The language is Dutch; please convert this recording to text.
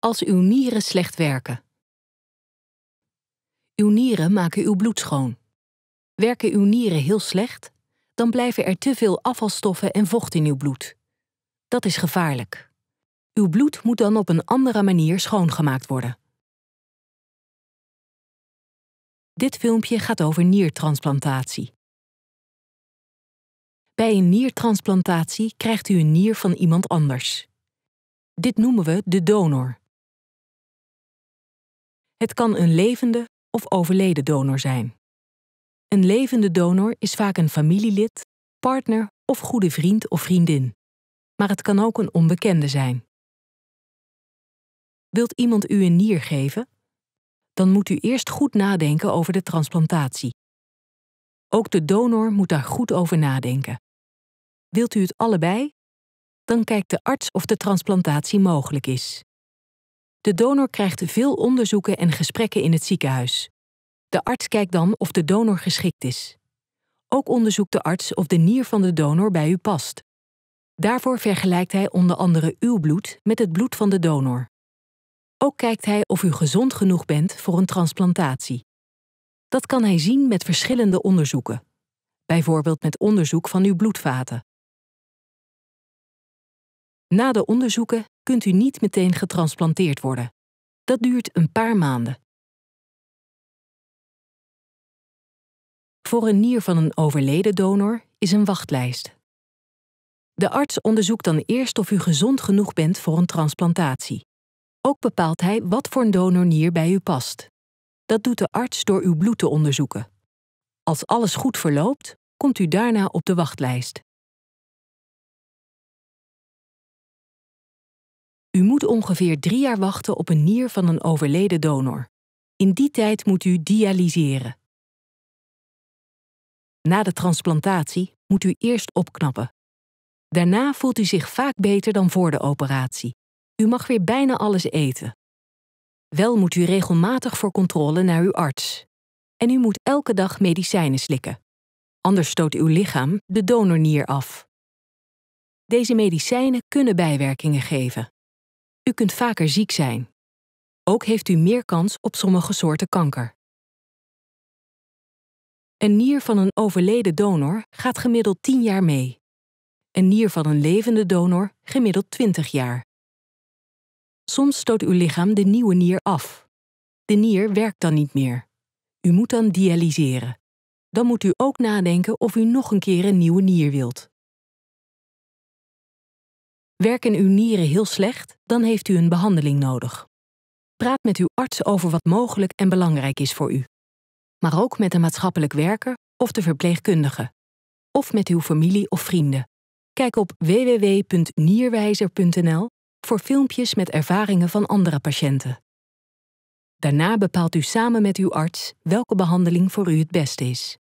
als uw nieren slecht werken. Uw nieren maken uw bloed schoon. Werken uw nieren heel slecht, dan blijven er te veel afvalstoffen en vocht in uw bloed. Dat is gevaarlijk. Uw bloed moet dan op een andere manier schoongemaakt worden. Dit filmpje gaat over niertransplantatie. Bij een niertransplantatie krijgt u een nier van iemand anders. Dit noemen we de donor. Het kan een levende of overleden donor zijn. Een levende donor is vaak een familielid, partner of goede vriend of vriendin. Maar het kan ook een onbekende zijn. Wilt iemand u een nier geven? Dan moet u eerst goed nadenken over de transplantatie. Ook de donor moet daar goed over nadenken. Wilt u het allebei? Dan kijkt de arts of de transplantatie mogelijk is. De donor krijgt veel onderzoeken en gesprekken in het ziekenhuis. De arts kijkt dan of de donor geschikt is. Ook onderzoekt de arts of de nier van de donor bij u past. Daarvoor vergelijkt hij onder andere uw bloed met het bloed van de donor. Ook kijkt hij of u gezond genoeg bent voor een transplantatie. Dat kan hij zien met verschillende onderzoeken, bijvoorbeeld met onderzoek van uw bloedvaten. Na de onderzoeken kunt u niet meteen getransplanteerd worden. Dat duurt een paar maanden. Voor een nier van een overleden donor is een wachtlijst. De arts onderzoekt dan eerst of u gezond genoeg bent voor een transplantatie. Ook bepaalt hij wat voor een donornier bij u past. Dat doet de arts door uw bloed te onderzoeken. Als alles goed verloopt, komt u daarna op de wachtlijst. U moet ongeveer drie jaar wachten op een nier van een overleden donor. In die tijd moet u dialyseren. Na de transplantatie moet u eerst opknappen. Daarna voelt u zich vaak beter dan voor de operatie. U mag weer bijna alles eten. Wel moet u regelmatig voor controle naar uw arts. En u moet elke dag medicijnen slikken. Anders stoot uw lichaam de donornier af. Deze medicijnen kunnen bijwerkingen geven. U kunt vaker ziek zijn. Ook heeft u meer kans op sommige soorten kanker. Een nier van een overleden donor gaat gemiddeld 10 jaar mee. Een nier van een levende donor gemiddeld 20 jaar. Soms stoot uw lichaam de nieuwe nier af. De nier werkt dan niet meer. U moet dan dialyseren. Dan moet u ook nadenken of u nog een keer een nieuwe nier wilt. Werken uw nieren heel slecht, dan heeft u een behandeling nodig. Praat met uw arts over wat mogelijk en belangrijk is voor u. Maar ook met de maatschappelijk werker of de verpleegkundige. Of met uw familie of vrienden. Kijk op www.nierwijzer.nl voor filmpjes met ervaringen van andere patiënten. Daarna bepaalt u samen met uw arts welke behandeling voor u het beste is.